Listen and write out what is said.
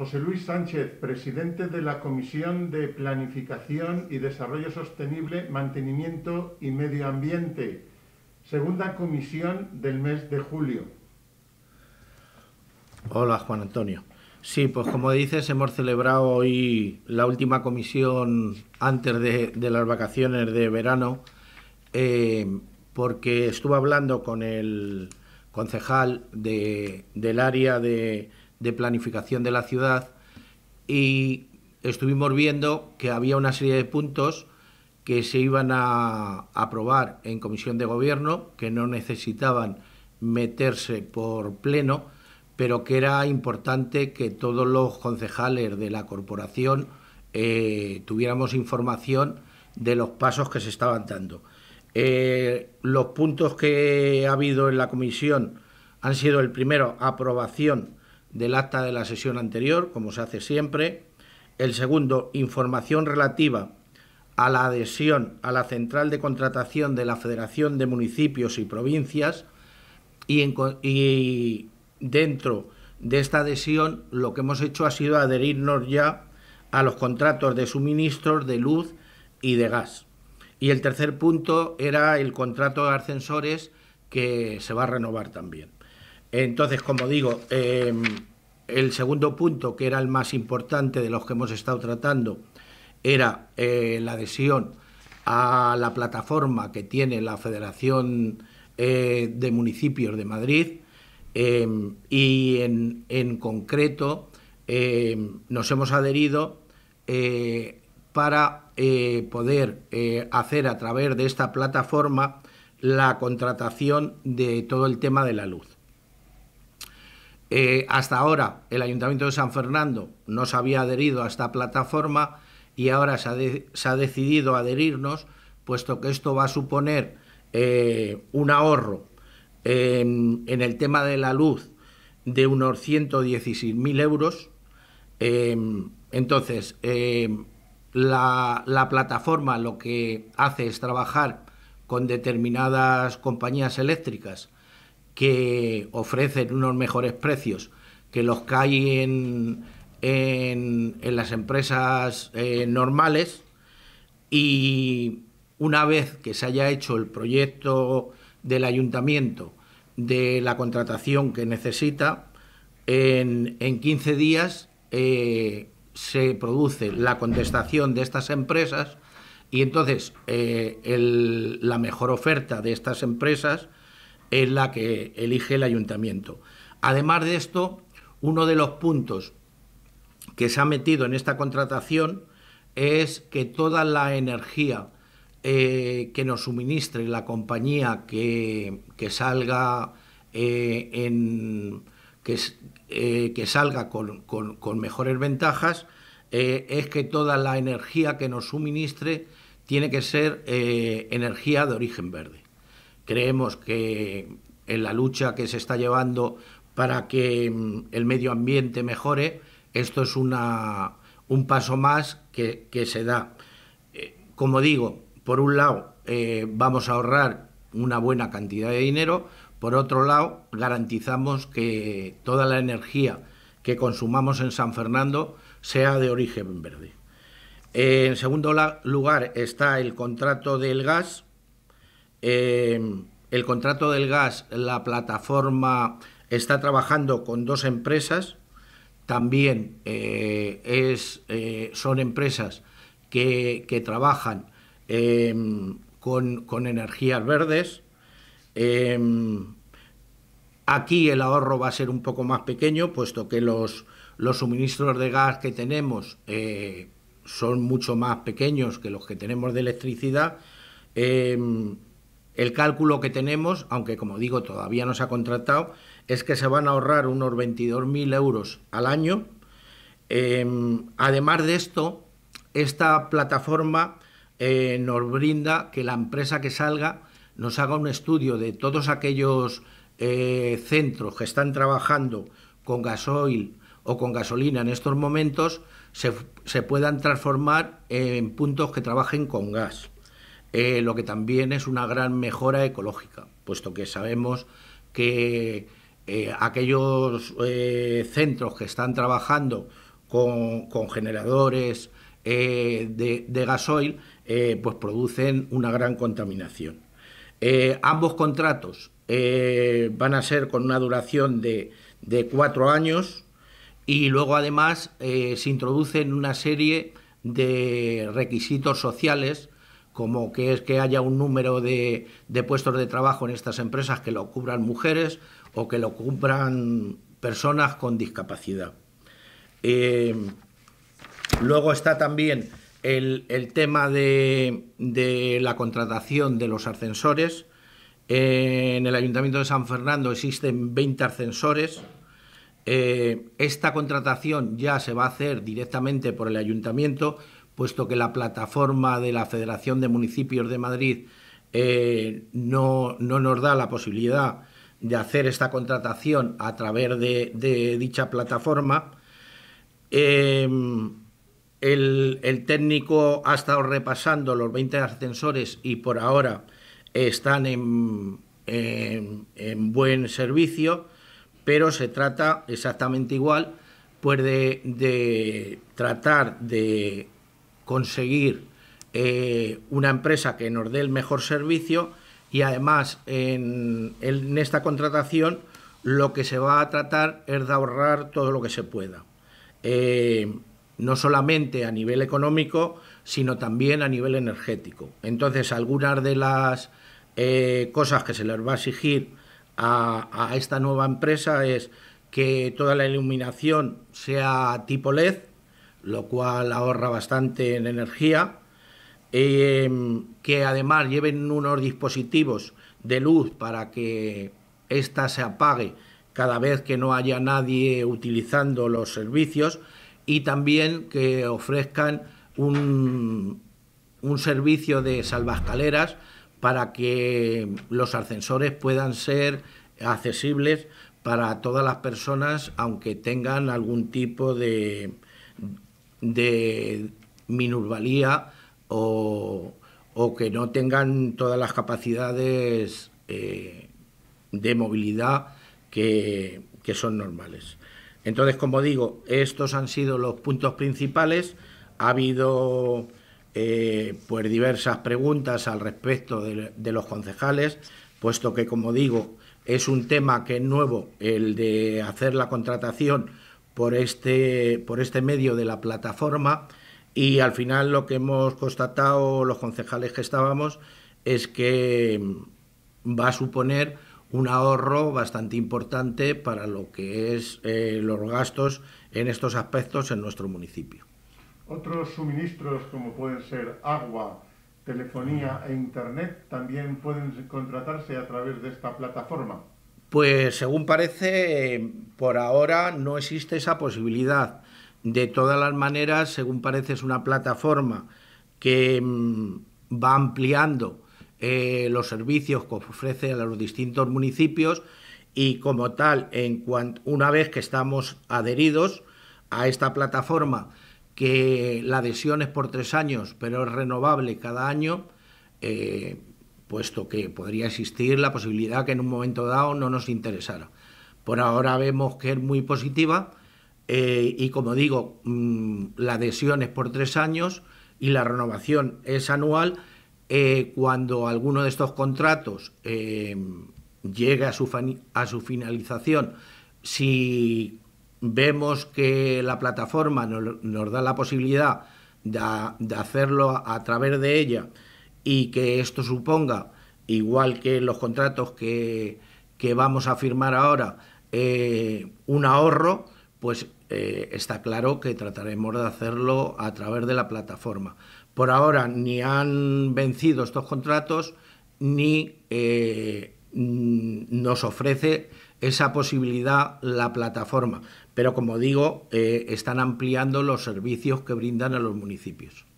José Luis Sánchez, presidente de la Comisión de Planificación y Desarrollo Sostenible, Mantenimiento y Medio Ambiente, segunda comisión del mes de julio. Hola, Juan Antonio. Sí, pues como dices, hemos celebrado hoy la última comisión antes de, las vacaciones de verano, eh, porque estuve hablando con el concejal del área de de planificación de la ciudad y estuvimos viendo que había una serie de puntos que se iban a aprobar en comisión de gobierno, que no necesitaban meterse por pleno, pero que era importante que todos los concejales de la corporación eh, tuviéramos información de los pasos que se estaban dando. Eh, los puntos que ha habido en la comisión han sido el primero, aprobación del acta de la sesión anterior, como se hace siempre. El segundo, información relativa a la adhesión a la central de contratación de la Federación de Municipios y Provincias y, dentro de esta adhesión lo que hemos hecho ha sido adherirnos ya a los contratos de suministros de luz y de gas. Y el tercer punto era el contrato de ascensores que se va a renovar también. Entonces, como digo, em, el segundo punto, que era el más importante de los que hemos estado tratando, era eh, la adhesión a la plataforma que tiene la Federación eh, de Municipios de Madrid em, y en concreto em, nos hemos adherido eh, para poder hacer a través de esta plataforma la contratación de todo el tema de la luz. Eh, hasta ahora el Ayuntamiento de San Fernando no se había adherido a esta plataforma y ahora se ha, decidido adherirnos, puesto que esto va a suponer eh, un ahorro en, el tema de la luz de unos 116.000 euros. Em, entonces, em, la plataforma lo que hace es trabajar con determinadas compañías eléctricas que ofrecen unos mejores precios que los que hay en, las empresas eh, normales y una vez que se haya hecho el proyecto del ayuntamiento de la contratación que necesita, en, 15 días eh, se produce la contestación de estas empresas y entonces eh, la mejor oferta de estas empresas es la que elige el ayuntamiento. Además de esto, uno de los puntos que se ha metido en esta contratación es que toda la energía eh, que nos suministre la compañía que, salga eh, en, eh, que, salga con, mejores ventajas es que toda la energía que nos suministre tiene que ser energía de origen verde. Creemos que en la lucha que se está llevando para que mm, el medio ambiente mejore, esto es un paso más que, se da. Eh, como digo, por un lado eh, vamos a ahorrar una buena cantidad de dinero, por otro lado garantizamos que toda la energía que consumamos en San Fernando sea de origen verde. en segundo lugar está el contrato del gas, Em, el contrato del gas, la plataforma está trabajando con dos empresas, también eh, es, eh, son empresas que, trabajan em, con, energías verdes. Em, aquí el ahorro va a ser un poco más pequeño, puesto que los, los suministros de gas que tenemos eh, son mucho más pequeños que los que tenemos de electricidad. El cálculo que tenemos, aunque como digo todavía no se ha contratado, es que se van a ahorrar unos 22.000 euros al año. Em, además de esto, esta plataforma eh, nos brinda que la empresa que salga nos haga un estudio de todos aquellos eh, centros que están trabajando con gasoil o con gasolina en estos momentos, se puedan transformar en puntos que trabajen con gas. Eh, lo que también es una gran mejora ecológica, puesto que sabemos que eh, aquellos eh, centros que están trabajando con, generadores de, gasoil, pues producen una gran contaminación. ambos contratos van a ser con una duración de cuatro años y luego además se introducen una serie de requisitos sociales como que es que haya un número de, puestos de trabajo en estas empresas que lo cubran mujeres o que lo cubran personas con discapacidad. Eh, luego está también el, tema de, la contratación de los ascensores. Eh, en el Ayuntamiento de San Fernando existen 20 ascensores. Eh, esta contratación ya se va a hacer directamente por el Ayuntamiento puesto que la plataforma de la Federación de Municipios de Madrid eh, no, nos da la posibilidad de hacer esta contratación a través de, dicha plataforma. Eh, el, técnico ha estado repasando los 20 ascensores y por ahora están en, buen servicio, pero se trata exactamente igual puede de tratar de conseguir eh, una empresa que nos dé el mejor servicio y además en, esta contratación lo que se va a tratar es de ahorrar todo lo que se pueda. Eh, no solamente a nivel económico, sino también a nivel energético. Entonces, algunas de las eh, cosas que se les va a exigir a, esta nueva empresa es que toda la iluminación sea tipo LED, lo cual ahorra bastante en energía, em, que además lleven unos dispositivos de luz para que ésta se apague cada vez que no haya nadie utilizando los servicios y también que ofrezcan un, un servicio de salvascaleras para que los ascensores puedan ser accesibles para todas las personas aunque tengan algún tipo de, de minusvalía o, que no tengan todas las capacidades eh, de movilidad que, son normales. Entonces, como digo, estos han sido los puntos principales. Ha habido eh, pues diversas preguntas al respecto de, de los concejales, puesto que, como digo, es un tema que es nuevo, el de hacer la contratación por este, por este medio de la plataforma y al final lo que hemos constatado los concejales que estábamos es que mm, va a suponer un ahorro bastante importante para lo que es eh, los gastos en estos aspectos en nuestro municipio. Otros suministros como pueden ser agua, telefonía e internet también pueden contratarse a través de esta plataforma. Pues según parece, por ahora no existe esa posibilidad. De todas las maneras, según parece, es una plataforma que mm, va ampliando eh, los servicios que ofrece a los distintos municipios y como tal, una vez que estamos adheridos a esta plataforma, que la adhesión es por tres años, pero es renovable cada año, eh, puesto que podría existir la posibilidad que en un momento dado no nos interesara. Por ahora vemos que es muy positiva eh, y como digo, mm, la adhesión es por tres años y la renovación es anual. Eh, cuando alguno de estos contratos eh, llegue a su, finalización, si vemos que la plataforma nos da la posibilidad de, hacerlo a través de ella, y que esto suponga, igual que los contratos que, vamos a firmar ahora, eh, un ahorro, pues eh, está claro que trataremos de hacerlo a través de la plataforma. Por ahora ni han vencido estos contratos ni eh, nos ofrece esa posibilidad la plataforma, pero como digo, están ampliando los servicios que brindan a los municipios.